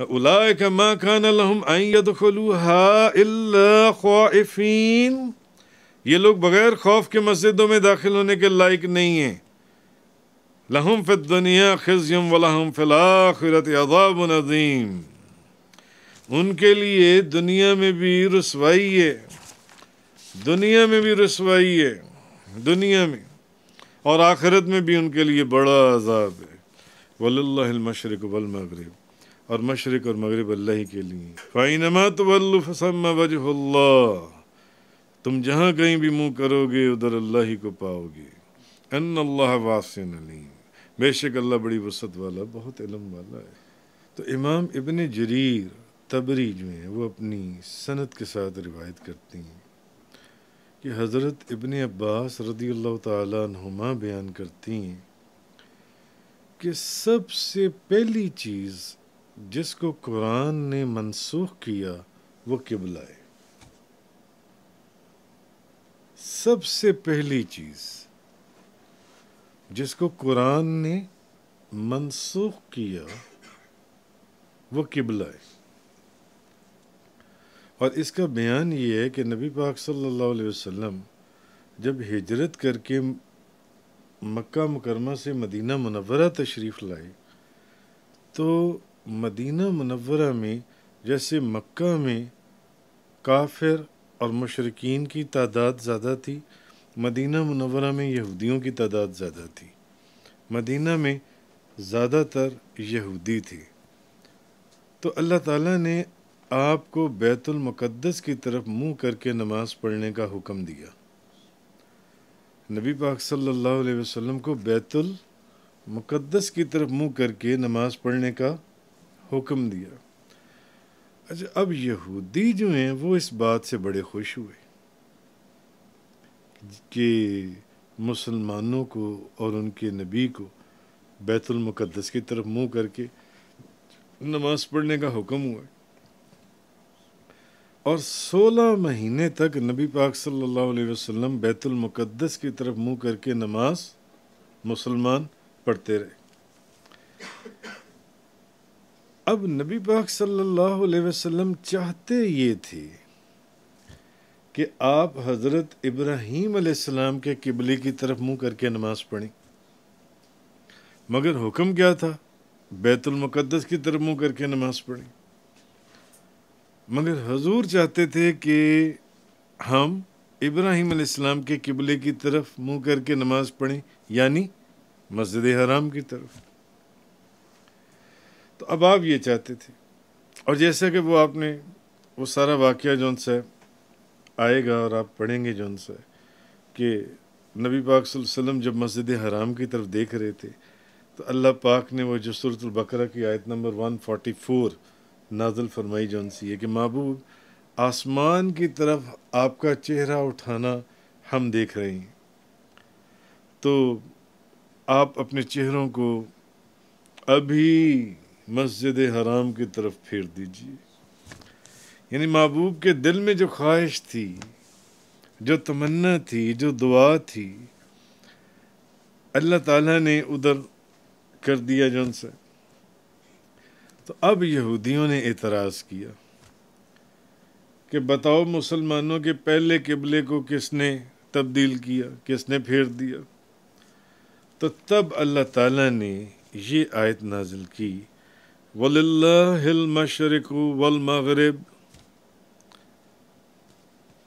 उलाइक मा कान लहुम अन यदखुलूहा इल्ला खौइफीन ये लोग बगैर खौफ के मस्जिदों में दाखिल होने के लायक नहीं हैं लहम फिद दुनिया खिजयम वलहम फिल आखिरत नदीम उनके लिए दुनिया में भी रसवाई है दुनिया में भी रसवाई है दुनिया में और आखिरत में भी उनके लिए बड़ा अजाब है वल्लमशरक मशरक वलमगरब और मशरक़ और मगरब अल्लाह ही के लिए फ़ाइनमा तवल्लु वजहल्ला तुम जहाँ कहीं भी मुंह करोगे उधर अल्लाह ही को पाओगे अन अल्लाह वासन अलीम बेशक अल्लाह बड़ी वसत वाला बहुत इलम वाला है तो इमाम इबन जरीर तबरी जो हैं वो अपनी सनत के साथ रिवायत करती हैं कि हज़रत इबन अब्बास रदी अल्लाह तुमा बयान करती हैं कि सबसे पहली चीज़ जिसको कुरान ने मनसूख किया वो किबला है सबसे पहली चीज जिसको कुरान ने मनसूख किया वो किबला है और इसका बयान ये है कि नबी पाक सल्लल्लाहु अलैहि वसल्लम जब हिजरत करके मक्का मुकरमा से मदीना मुनवरा तशरीफ़ लाए तो मदीना मनवरा में जैसे मक्का में काफिर और मशरकिन की तादाद ज़्यादा थी मदीना मनवरा में यहूदियों की तादाद ज़्यादा थी मदीना में ज़्यादातर यहूदी थे तो अल्लाह ताला ने आपको बैतुल मुक़द्दस की तरफ मुंह करके नमाज़ पढ़ने का हुक्म दिया नबी पाक सल्लल्लाहु अलैहि वसल्लम को बैतुल मुक़द्दस की तरफ मुंह करके नमाज़ पढ़ने का हुक्म दिया अच्छा अब यहूदी जो हैं वो इस बात से बड़े खुश हुए कि मुसलमानों को और उनके नबी को बैतुलमक़दस की तरफ मुंह करके नमाज़ पढ़ने का हुक्म हुआ और 16 महीने तक नबी पाक सल्लल्लाहु अलैहि वसल्लम बैतुल मुक़द्दस की तरफ मुंह करके नमाज मुसलमान पढ़ते रहे अब नबी पाक सल्लल्लाहु अलैहि वसल्लम चाहते ये थे कि आप हज़रत इब्राहीम अलैहिस्सलाम के किबले की तरफ मुंह करके नमाज़ पढ़ें मगर हुक्म क्या था बैतुल मुक़द्दस की तरफ मुंह करके नमाज़ पढ़ें मगर हजूर चाहते थे कि हम इब्राहिम अलैहिस्सलाम के किबले की तरफ मुंह करके नमाज़ पढ़ें यानी मस्जिद हराम की तरफ तो अब आप ये चाहते थे और जैसे कि वो आपने वो सारा वाक़ जो उनसे आएगा और आप पढ़ेंगे जो उनसे कि नबी पाक वसल्लम जब मस्जिद हराम की तरफ देख रहे थे तो अल्लाह पाक ने वो जो की आयत नंबर 144 नाजल फरमाई जो सी है कि महबूब आसमान की तरफ आपका चेहरा उठाना हम देख रहे हैं तो आप अपने चेहरों को अभी मस्जिद हराम की तरफ फेर दीजिए यानी महबूब के दिल में जो ख्वाहिश थी जो तमन्ना थी जो दुआ थी अल्लाह ताला ने उधर कर दिया जन से तो अब यहूदियों ने एतराज़ किया कि बताओ मुसलमानों के पहले किबले को किसने तब्दील किया किसने फेर दिया तो तब अल्लाह ताला ने ये आयत नाजिल की वलिल्लाहिल मशरक वल मगरब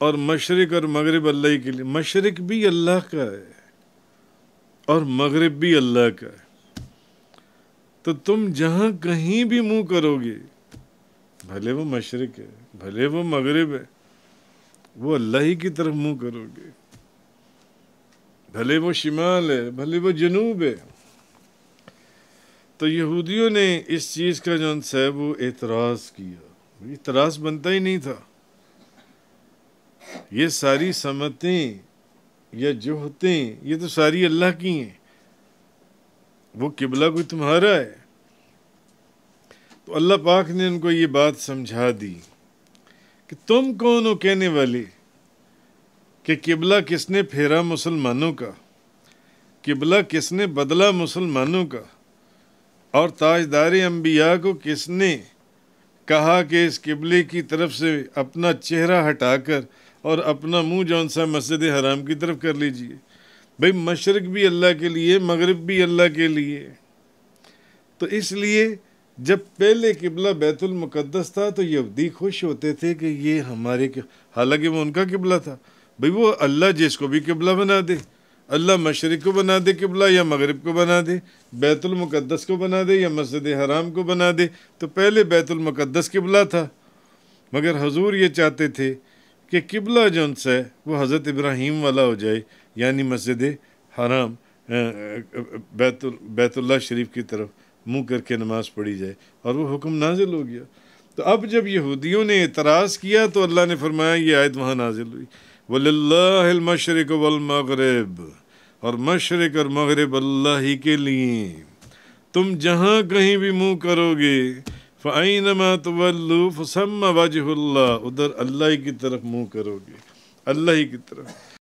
और मशरक और मगरब अल्लाह के लिए मशरक भी अल्लाह का है और मगरब भी अल्लाह का है तो तुम जहाँ कहीं भी मुंह करोगे भले वो मशरक है भले वो मगरब है वो अल्लाह ही की तरफ मुंह करोगे भले वो शिमाल है भले वो जनूब है तो यहूदियों ने इस चीज़ का जो है वो एतराज़ किया एतराज़ बनता ही नहीं था ये सारी समतें या जोहतें ये तो सारी अल्लाह की हैं वो किबला कोई तुम्हारा है तो अल्लाह पाक ने उनको ये बात समझा दी कि तुम कौन हो कहने वाले कि किबला किसने फेरा मुसलमानों का किबला किसने बदला मुसलमानों का और ताजदार अम्बिया को किसने कहा कि इस किबले की तरफ से अपना चेहरा हटाकर और अपना मुंह जौन सा मस्जिद हराम की तरफ कर लीजिए भाई मशरक भी अल्लाह के लिए मगरब भी अल्लाह के लिए तो इसलिए जब पहले किबला बैतुल मुकद्दस था तो यहूदी खुश होते थे कि ये हमारे हालांकि वो उनका किबला था भाई वो अल्लाह जिसको भी किबला बना दे अल्लाह मशरक़ को बना दे किबला या मगरब को बना दे बैतुलमक़दस को बना दे या मस्जिद हराम को बना दे तो पहले बैतुलमक़दस किबला था मगर हजूर ये चाहते थे कि किबला जो है वो हज़रत इब्राहिम वाला हो जाए यानी मस्जिद हराम बैतुल बैतुल्ला शरीफ की तरफ मुंह करके नमाज़ पढ़ी जाए और वो हुक्म नाजिल हो गया तो अब जब यहूदियों ने इतराज़ किया तो अल्लाह ने फरमाया ये आयत वहाँ नाजिल हुई वल्लाशरक वलमगरब और मशरक और मगरब अल्लाह ही के लिए तुम जहाँ कहीं भी मुँह करोगे फ़ाइन तवल्लू फसम वाजहल्ला उधर अल्लाह की तरफ मुँह करोगे अल्लाह की तरफ